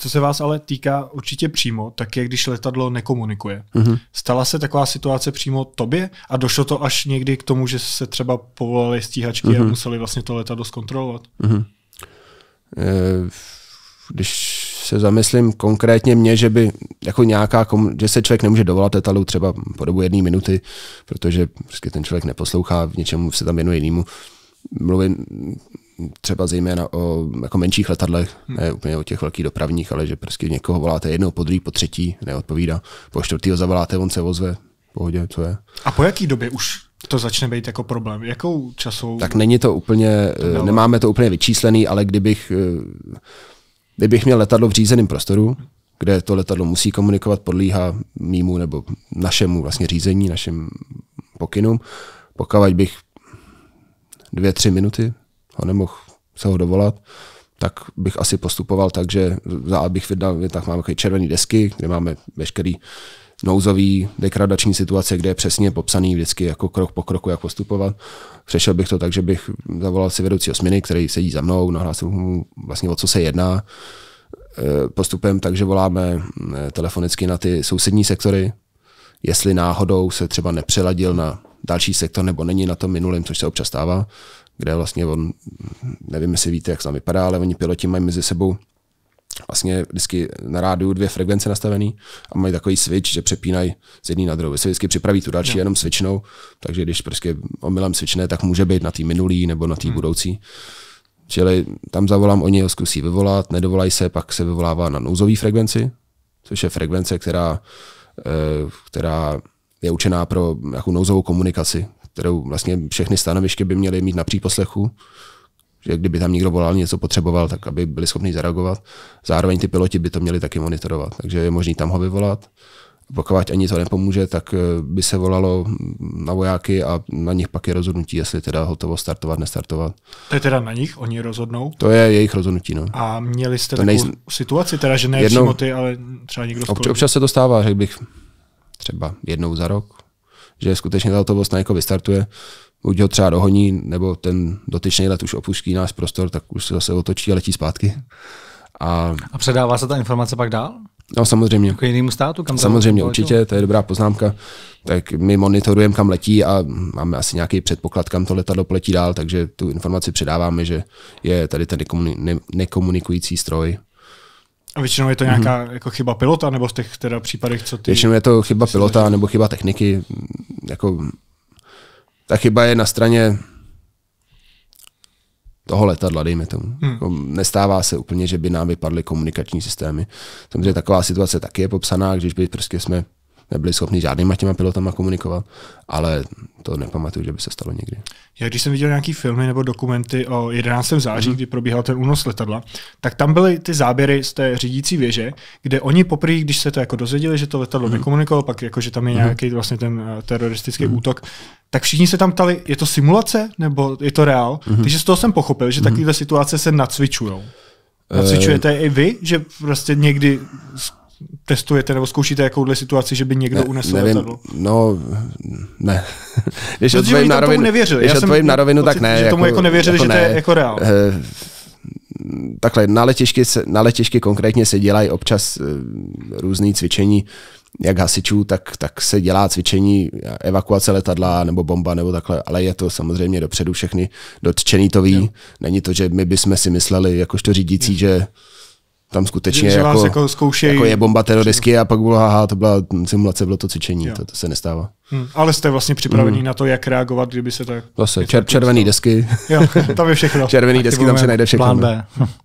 Co se vás ale týká určitě přímo, tak je, když letadlo nekomunikuje. Mm-hmm. Stala se taková situace přímo tobě a došlo to až někdy k tomu, že se třeba povolali stíhačky mm-hmm. a mhm. museli vlastně to letadlo zkontrolovat? Mm-hmm. když se zamyslím konkrétně mě, že by jako nějaká, komu- že se člověk nemůže dovolat letadlu třeba po dobu jedné minuty, protože prostě ten člověk neposlouchá, v něčemu se tam věnuje jinému mluvím, třeba zejména o jako menších letadlech, hmm. ne úplně o těch velkých dopravních, ale že prostě někoho voláte jednou, po druhý, po třetí, neodpovídá, po čtvrtýho zavoláte, on se ozve, pohodě, co je. A po jaký době už to začne být jako problém? Jakou časovou? Tak není to úplně, to nemáme to úplně vyčíslený, ale kdybych, eh, kdybych měl letadlo v řízeném prostoru, kde to letadlo musí komunikovat, podlíhá mýmu nebo našemu vlastně řízení, našim pokynům, pokud bych dvě, tři minuty a nemohl se ho dovolat, tak bych asi postupoval tak, že za bych vydal, tak máme takové červené desky, kde máme veškerý nouzový degradační situace, kde je přesně popsaný vždycky jako krok po kroku, jak postupovat. Přešel bych to tak, že bych zavolal si vedoucího směny, který sedí za mnou, nahlásil mu vlastně o co se jedná. E, postupem takže voláme e, telefonicky na ty sousední sektory, jestli náhodou se třeba nepřeladil na další sektor nebo není na tom minulém, což se občas stává, kde vlastně on, nevím, jestli víte, jak se tam vypadá, ale oni piloti mají mezi sebou vlastně vždycky na rádu dvě frekvence nastavené a mají takový switch, že přepínají z jedné na druhou. Vy se vždycky připraví tu další no. jenom switchnou, takže když prostě omylem switchne, tak může být na té minulý nebo na té hmm. budoucí. Čili tam zavolám, oni ho zkusí vyvolat, nedovolají se, pak se vyvolává na nouzové frekvenci, což je frekvence, která, eh, která je učená pro nějakou nouzovou komunikaci, kterou vlastně všechny stanoviště by měly mít na příposlechu, že kdyby tam někdo volal, něco potřeboval, tak aby byli schopni zareagovat. Zároveň ty piloti by to měli taky monitorovat, takže je možné tam ho vyvolat. Pokud ani to nepomůže, tak eh, by se volalo na vojáky a na nich pak je rozhodnutí, jestli teda hotovo startovat, nestartovat. To je teda na nich, oni rozhodnou? To je jejich rozhodnutí, no. A měli jste to takovou situaci, teda že ne jednou... přímo ty, ale třeba někdo z obč- Občas se to stává, řekl bych třeba jednou za rok, že skutečně ta autobus na někoho vystartuje, buď ho třeba dohoní, nebo ten dotyčný let už opustí náš prostor, tak už se zase otočí a letí zpátky. A, a předává se ta informace pak dál? No samozřejmě. Jako jinému státu? Kam samozřejmě, určitě, to je dobrá poznámka. Tak my monitorujeme, kam letí a máme asi nějaký předpoklad, kam to letadlo letí dál, takže tu informaci předáváme, že je tady ten nekomunikující stroj a většinou je to nějaká mm-hmm. jako chyba pilota, nebo z těch teda případech, co ty... Většinou je to chyba pilota, nebo chyba techniky. Jako, ta chyba je na straně toho letadla, dejme tomu. Hmm. Jako, nestává se úplně, že by nám vypadly komunikační systémy. Samozřejmě taková situace taky je popsaná, když by prostě jsme nebyli schopni žádnýma těma pilotama komunikovat, ale to nepamatuju, že by se stalo někdy. Já když jsem viděl nějaký filmy nebo dokumenty o 11. září, mm-hmm. kdy probíhal ten únos letadla, tak tam byly ty záběry z té řídící věže, kde oni poprvé, když se to jako dozvěděli, že to letadlo mm-hmm. nekomunikovalo, pak jako, že tam je mm-hmm. nějaký vlastně ten eh, teroristický mm-hmm. útok, tak všichni se tam ptali, je to simulace nebo je to reál? Mm-hmm. Takže z toho jsem pochopil, že mm-hmm. takovéhle situace se nacvičujou. Eh, Nacvičujete i vy, že prostě někdy testujete nebo zkoušíte jakouhle situaci, že by někdo ne, unesl nevím, letadlo? No, ne. když Protože odpovím na rovinu, nevěřil. Když Já jsem na rovinu, tak ne. Že jako, tomu jako nevěřili, jako že ne. to je jako reál. Uh, takhle, na letišky, na letišky konkrétně se dělají občas uh, eh, různé cvičení, jak hasičů, tak, tak se dělá cvičení evakuace letadla nebo bomba nebo takhle, ale je to samozřejmě dopředu všechny dotčený to ví. Jo. Není to, že my bychom si mysleli, jakožto řídící, jo. že tam skutečně že, jako, jako, zkoušej... jako je bomba terorisky a pak bylo haha, to byla simulace, bylo to cvičení, to, to se nestává. Hmm. Ale jste vlastně připravený hmm. na to, jak reagovat, kdyby se tak... Zase, čer, červený desky. Jo, tam je všechno. červený desky, tam se najde všechno. Plán B.